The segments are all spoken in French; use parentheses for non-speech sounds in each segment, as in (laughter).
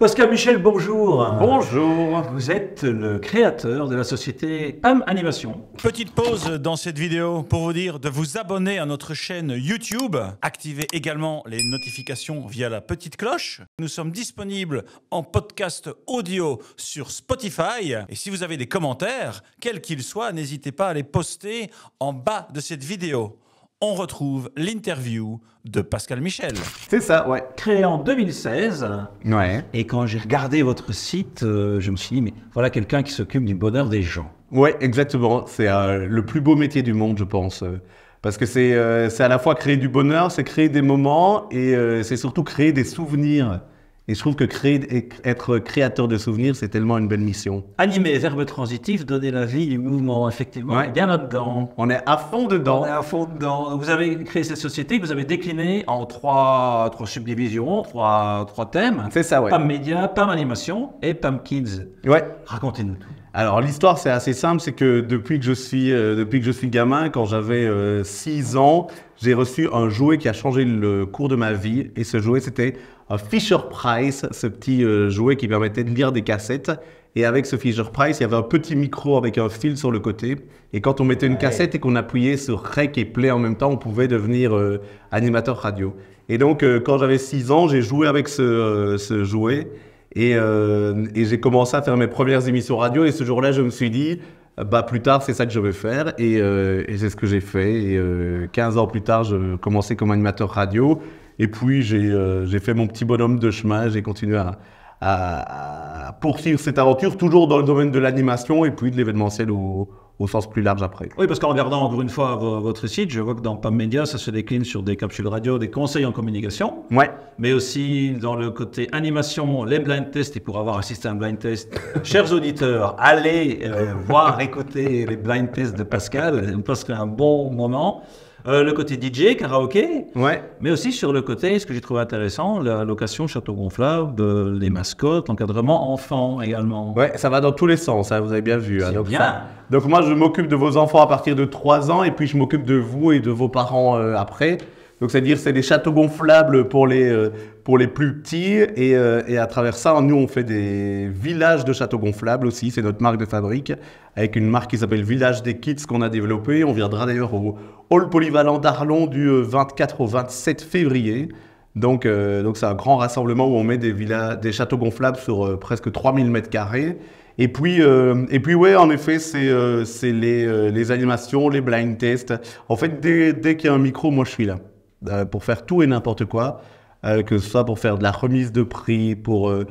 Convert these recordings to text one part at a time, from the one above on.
Pascal Michel, bonjour. Bonjour. Vous êtes le créateur de la société PAM Animation. Petite pause dans cette vidéo pour vous dire de vous abonner à notre chaîne YouTube. Activez également les notifications via la petite cloche. Nous sommes disponibles en podcast audio sur Spotify. Et si vous avez des commentaires, quels qu'ils soient, n'hésitez pas à les poster en bas de cette vidéo on retrouve l'interview de Pascal Michel. C'est ça, ouais. Créé en 2016. Ouais. Et quand j'ai regardé votre site, euh, je me suis dit, mais voilà quelqu'un qui s'occupe du bonheur des gens. Ouais, exactement. C'est euh, le plus beau métier du monde, je pense. Parce que euh, c'est à la fois créer du bonheur, c'est créer des moments et c'est surtout créer des souvenirs. Et je trouve que être créateur de souvenirs, c'est tellement une belle mission. Animer, verbe transitif, donner la vie, du mouvement, effectivement. Bien là-dedans. On est à fond dedans. On est à fond dedans. Vous avez créé cette société, vous avez décliné en trois, trois subdivisions, trois, trois thèmes. C'est ça, oui. PAM Média, PAM Animation et PAM Kids. Ouais. Racontez-nous tout. Alors l'histoire c'est assez simple, c'est que depuis que je suis euh, depuis que je suis gamin, quand j'avais 6 euh, ans, j'ai reçu un jouet qui a changé le cours de ma vie et ce jouet c'était un Fisher Price, ce petit euh, jouet qui permettait de lire des cassettes et avec ce Fisher Price, il y avait un petit micro avec un fil sur le côté et quand on mettait une cassette et qu'on appuyait sur rec et play en même temps, on pouvait devenir animateur radio. Et donc quand j'avais 6 ans, j'ai joué avec ce jouet euh, et, j'ai commencé à faire mes premières émissions radio. Et ce jour-là, je me suis dit, bah, plus tard, c'est ça que je vais faire. Euh, et, c'est ce que j'ai fait. Et 15 euh, ans plus tard, je commençais comme animateur radio. Et puis, j'ai fait mon petit bonhomme de chemin. J'ai continué à, à, poursuivre cette aventure, toujours dans le domaine de l'animation et puis de l'événementiel au, au sens plus large après. Oui, parce qu'en regardant encore une fois votre site, je vois que dans PAM Media, ça se décline sur des capsules radio, des conseils en communication. Ouais. Mais aussi dans le côté animation, les blind tests. Et pour avoir assisté à un blind test, (laughs) chers auditeurs, allez euh, voir, écouter les blind tests de Pascal. parce passerez un bon moment. Euh, le côté DJ, karaoké, mais aussi sur le côté, ce que j'ai trouvé intéressant, la location château gonflable, les mascottes, l'encadrement enfants également. Ouais, ça va dans tous les sens, hein, vous avez bien vu. Hein, bien. donc moi, je m'occupe de vos enfants à partir de 3 ans et puis je m'occupe de vous et de vos parents euh, après. Donc, c'est-à-dire, c'est des châteaux gonflables pour les, euh, pour les plus petits. Et, euh, et, à travers ça, nous, on fait des villages de châteaux gonflables aussi. C'est notre marque de fabrique, avec une marque qui s'appelle Village des Kits qu'on a développée. On viendra d'ailleurs au Hall Polyvalent d'Arlon du 24 euh, au 27 février. Donc, donc c'est un grand rassemblement où on met des, villas, des châteaux gonflables sur presque 3000 mètres carrés. Et puis, et puis ouais, en effet, c'est les, les, animations, les blind tests. En fait, dès, dès qu'il y a un micro, moi, je suis là. Euh, pour faire tout et n'importe quoi, euh, que ce soit pour faire de la remise de prix, pour euh,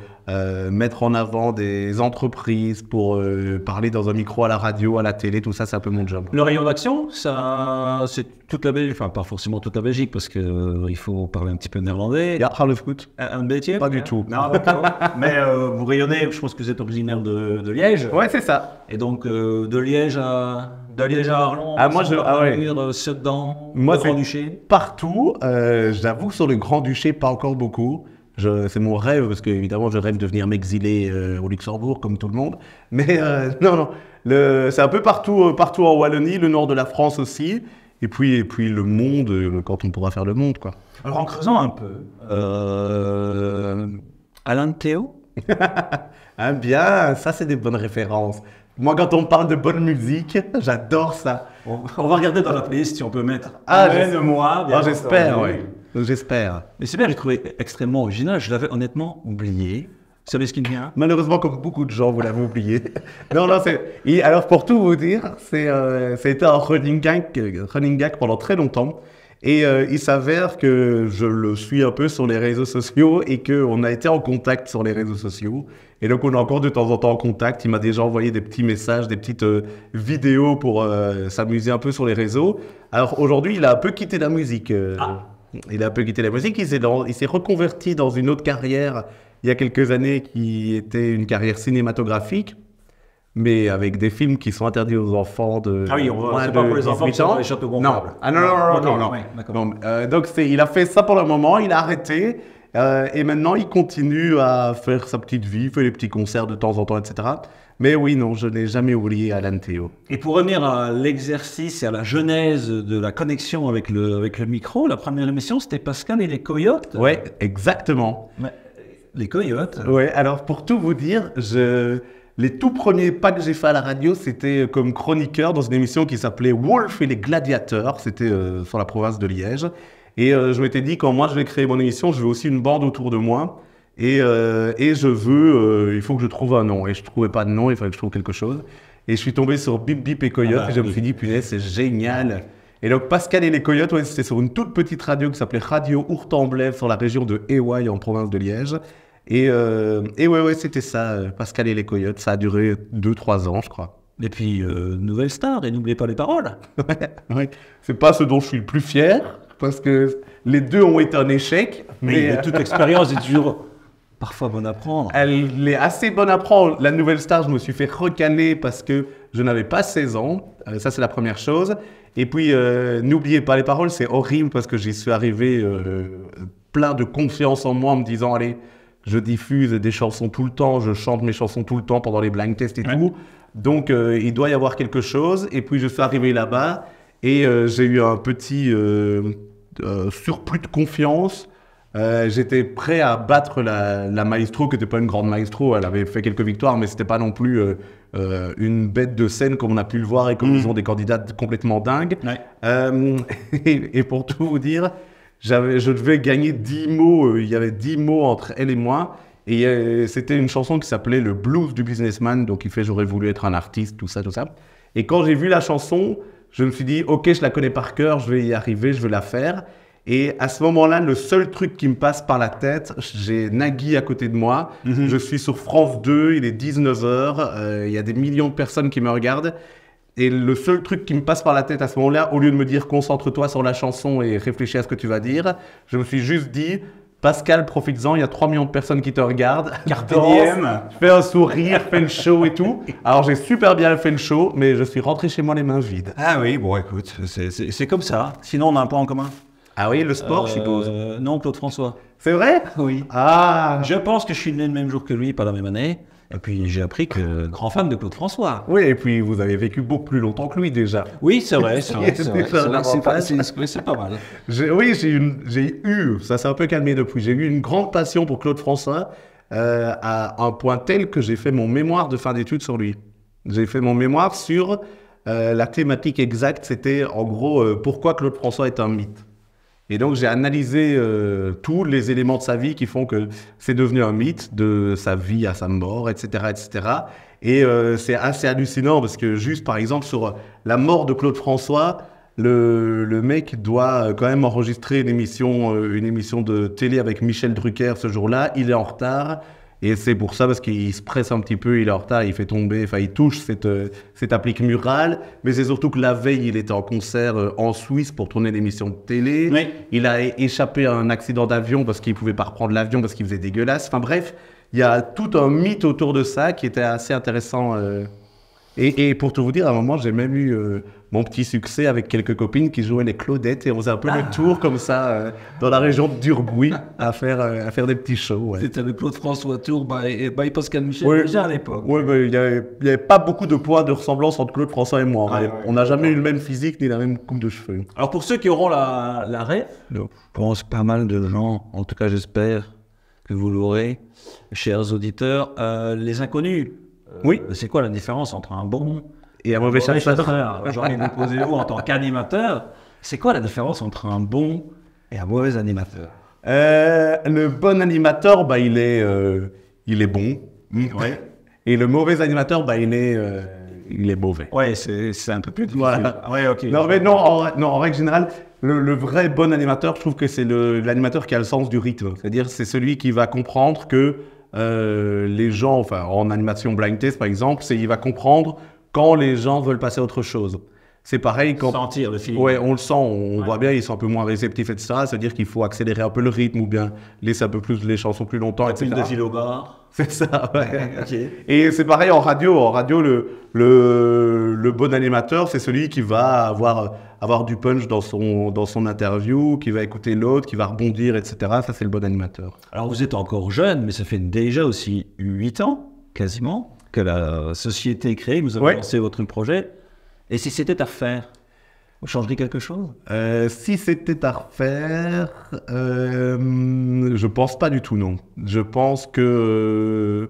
mettre en avant des entreprises, pour parler dans un micro à la radio, à la télé, tout ça, c'est un peu mon job. Le rayon d'action, ça, c'est toute la Belgique, enfin pas forcément toute la Belgique, parce qu'il il faut parler un petit peu néerlandais. Il y le foot Un, métier Pas du hein. tout. (laughs) mais vous rayonnez, je pense que vous êtes originaire de, de Liège. Ouais, c'est ça. Et donc de Liège à d'aller déjà à ah, moi, je... ah, ouais. Euh, Sedan, moi, le Grand-Duché Partout. Euh, j'avoue, sur le Grand-Duché, pas encore beaucoup. C'est mon rêve, parce que évidemment, je rêve de venir m'exiler euh, au Luxembourg, comme tout le monde. Mais (laughs) non, non. C'est un peu partout, partout en Wallonie, le nord de la France aussi. Et puis, et puis le monde, quand on pourra faire le monde, quoi. Alors, en creusant un peu, Alain Théo (laughs) ah bien, ça c'est des bonnes références. Moi, quand on parle de bonne musique, (laughs) j'adore ça. On, va regarder dans la playlist si on peut mettre. Ah, moi ah, j'espère, oui. J'espère. Mais c'est bien, j'ai trouvé extrêmement original. Je l'avais honnêtement oublié. Vous savez ce qu'il vient Malheureusement, comme beaucoup de gens, vous l'avez oublié. (laughs) non, non, c'est. Alors, pour tout vous dire, c'est, c'était euh, un running gag, euh, running gag pendant très longtemps. Et euh, il s'avère que je le suis un peu sur les réseaux sociaux et qu'on a été en contact sur les réseaux sociaux. Et donc, on est encore de temps en temps en contact. Il m'a déjà envoyé des petits messages, des petites euh, vidéos pour euh, s'amuser un peu sur les réseaux. Alors, aujourd'hui, il a un peu quitté la musique. Ah. Il a un peu quitté la musique. il s'est reconverti dans une autre carrière il y a quelques années qui était une carrière cinématographique mais avec des films qui sont interdits aux enfants de ah oui, on voit, pas pour les enfants c'est ans. non. Ah non, non, non, non, non. Euh, donc il a fait ça pour le moment, il a arrêté. Euh, et maintenant, il continue à faire sa petite vie, fait des petits concerts de temps en temps, etc. Mais oui, non, je n'ai jamais oublié Alan Théo. Et pour revenir à l'exercice et à la genèse de la connexion avec le, avec le micro, la première émission, c'était Pascal et les Coyotes. Oui, exactement. les Coyotes. Oui, alors pour tout vous dire, je... Les tout premiers pas que j'ai fait à la radio, c'était euh, comme chroniqueur dans une émission qui s'appelait Wolf et les gladiateurs. C'était euh, sur la province de Liège. Et euh, je m'étais dit, quand moi je vais créer mon émission, je veux aussi une bande autour de moi. Et, et je veux, il faut que je trouve un nom. Et je ne trouvais pas de nom, il fallait que je trouve quelque chose. Et je suis tombé sur Bip Bip et Coyote. Ah bah et je me suis dit, punaise, c'est génial. Et donc Pascal et les Coyotes, ouais, c'était sur une toute petite radio qui s'appelait Radio Hurtemblev sur la région de Ewaï en province de Liège. Euh, et, ouais, ouais, c'était ça, euh, Pascal et les Coyotes. Ça a duré 2-3 ans, je crois. Et puis, euh, nouvelle star, et n'oubliez pas les paroles. (laughs) ouais, C'est pas ce dont je suis le plus fier, parce que les deux ont été un échec. Mais, toute (laughs) expérience est toujours parfois bonne à prendre. Elle est assez bonne à prendre. La nouvelle star, je me suis fait recanner parce que je n'avais pas 16 ans. ça, c'est la première chose. Et puis, n'oubliez pas les paroles, c'est horrible parce que j'y suis arrivé plein de confiance en moi en me disant, allez, je diffuse des chansons tout le temps, je chante mes chansons tout le temps pendant les blind tests et tout. Donc euh, il doit y avoir quelque chose. Et puis je suis arrivé là-bas et euh, j'ai eu un petit euh, surplus de confiance. J'étais prêt à battre la, maestro, qui n'était pas une grande maestro. Elle avait fait quelques victoires, mais n'était pas non plus une bête de scène comme on a pu le voir et comme mm. ils ont des candidats complètement dingues. (laughs) et, pour tout vous dire, je devais gagner 10 mots, euh, il y avait 10 mots entre elle et moi. Et euh, c'était une chanson qui s'appelait Le blues du businessman, donc il fait J'aurais voulu être un artiste, tout ça, tout ça. Et quand j'ai vu la chanson, je me suis dit, OK, je la connais par cœur, je vais y arriver, je vais la faire. Et à ce moment-là, le seul truc qui me passe par la tête, j'ai Nagui à côté de moi. Mhm. Je suis sur France 2, il est 19h, euh, il y a des millions de personnes qui me regardent. Et le seul truc qui me passe par la tête à ce moment-là, au lieu de me dire concentre-toi sur la chanson et réfléchis à ce que tu vas dire, je me suis juste dit Pascal, profites-en, il y a 3 millions de personnes qui te regardent. Fais un sourire, fais le show et tout. Alors j'ai super bien fait le show, mais je suis rentré chez moi les mains vides. Ah oui, bon écoute, c'est comme ça. Sinon on a un point en commun. Ah oui, le sport, je suppose. Euh, non, Claude François. C'est vrai Oui. Ah Je pense que je suis né le même jour que lui, pas la même année. Et puis j'ai appris que grand femme de Claude François. Oui, et puis vous avez vécu beaucoup plus longtemps que lui déjà. Oui, c'est vrai, c'est c'est pas, pas mal. Oui, j'ai eu, ça s'est un peu calmé depuis, j'ai eu une grande passion pour Claude François euh, à un point tel que j'ai fait mon mémoire de fin d'études sur lui. J'ai fait mon mémoire sur euh, la thématique exacte, c'était en gros euh, pourquoi Claude François est un mythe. Et donc j'ai analysé euh, tous les éléments de sa vie qui font que c'est devenu un mythe de sa vie à sa mort, etc., etc. Et euh, c'est assez hallucinant parce que juste par exemple sur euh, la mort de Claude François, le, le mec doit quand même enregistrer une émission, une émission de télé avec Michel Drucker ce jour-là. Il est en retard. Et c'est pour ça, parce qu'il se presse un petit peu, il est en retard, il fait tomber, enfin, il touche cette, euh, cette applique murale. Mais c'est surtout que la veille, il était en concert euh, en Suisse pour tourner l'émission de télé. Il a échappé à un accident d'avion parce qu'il pouvait pas reprendre l'avion parce qu'il faisait dégueulasse. Enfin, bref, il y a tout un mythe autour de ça qui était assez intéressant. Euh. Et, pour tout vous dire, à un moment, j'ai même eu mon petit succès avec quelques copines qui jouaient les Claudettes et on faisait un peu le tour comme ça euh, dans la région d'Urgouy à faire euh, à faire des petits shows. C'était le Claude François Tour by, Pascal Michel oui. déjà à l'époque. Oui, mais il n'y avait, pas beaucoup de poids de ressemblance entre Claude François et moi. Ah, on n'a jamais eu le même physique ni la même coupe de cheveux. Alors pour ceux qui auront la, la rêve, je pense pas mal de gens, en tout cas j'espère que vous l'aurez, chers auditeurs, euh, les inconnus. oui. C'est quoi la différence entre un bon et un mauvais, mauvais chasseur. en tant qu'animateur. C'est quoi la différence entre un bon et un mauvais animateur euh, Le bon animateur, bah, il, est, euh, il est bon. et le mauvais animateur, bah, il, est, euh, il est mauvais. Ouais, c'est un peu plus difficile. Voilà. Ah ouais, ok. non, mais non, en, non, en règle générale, le, vrai bon animateur, je trouve que c'est l'animateur qui a le sens du rythme. C'est-à-dire, c'est celui qui va comprendre que les gens, enfin, en animation blind test par exemple, il va comprendre quand les gens veulent passer à autre chose. C'est pareil quand. Sentir le film. Ouais, on le sent, on voit bien, ils sont un peu moins réceptifs, etc. C'est-à-dire qu'il faut accélérer un peu le rythme ou bien laisser un peu plus les chansons plus longtemps, etc. C'est ça, ouais. Et c'est pareil en radio. En radio, le, le, le bon animateur, c'est celui qui va avoir, avoir du punch dans son, dans son interview, qui va écouter l'autre, qui va rebondir, etc. Ça, c'est le bon animateur. Alors, vous êtes encore jeune, mais ça fait déjà aussi 8 ans, quasiment que la société est créée, vous avez lancé votre projet. Et si c'était à refaire, vous changeriez quelque chose euh, Si c'était à refaire, euh, je pense pas du tout, non. Je pense que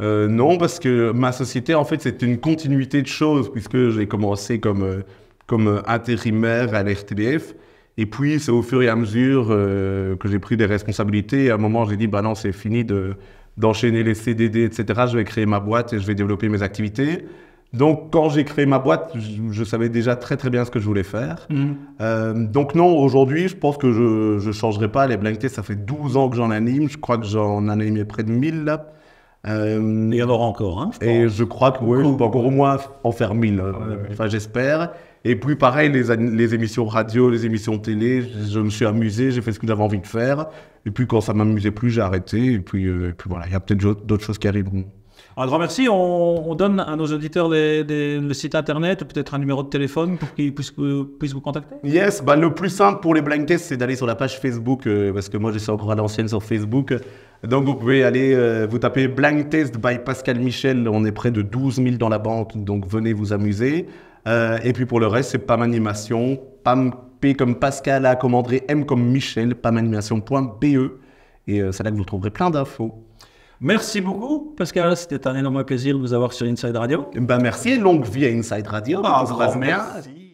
euh, non, parce que ma société, en fait, c'est une continuité de choses, puisque j'ai commencé comme, euh, comme intérimaire à l'RTBF. Et puis, c'est au fur et à mesure que j'ai pris des responsabilités. à un moment, j'ai dit, bah non, c'est fini de d'enchaîner les CDD, etc. Je vais créer ma boîte et je vais développer mes activités. Donc, quand j'ai créé ma boîte, je, savais déjà très très bien ce que je voulais faire. Mm. Euh, donc non, aujourd'hui, je pense que je ne changerai pas. Les Blanket, ça fait 12 ans que j'en anime. Je crois que j'en animé près de 1000 là. Euh, il y en aura encore. Hein, et je crois que oui, encore au moins en faire 1000. Ah enfin, j'espère. Et puis pareil, les, les émissions radio, les émissions télé, je, me suis amusé, j'ai fait ce que j'avais envie de faire. Et puis quand ça m'amusait plus, j'ai arrêté. Et puis, euh, voilà, il y a peut-être d'autres choses qui arriveront. Un grand merci. On, donne à nos auditeurs le site internet, peut-être un numéro de téléphone pour qu'ils puissent, puissent, vous contacter. Yes, bah, le plus simple pour les blind tests, c'est d'aller sur la page Facebook, euh, parce que moi je suis encore à l'ancienne sur Facebook. Donc vous pouvez aller, euh, vous tapez Blank Test by Pascal Michel, on est près de 12 000 dans la banque, donc venez vous amuser. Euh, et puis pour le reste, c'est PAM Animation, PAM P comme Pascal a André, M comme Michel, pamanimation.be. Et euh, c'est là que vous trouverez plein d'infos. Merci beaucoup, Pascal. C'était un énorme plaisir de vous avoir sur Inside Radio. Eh ben merci, longue vie à Inside Radio. Ah, merci.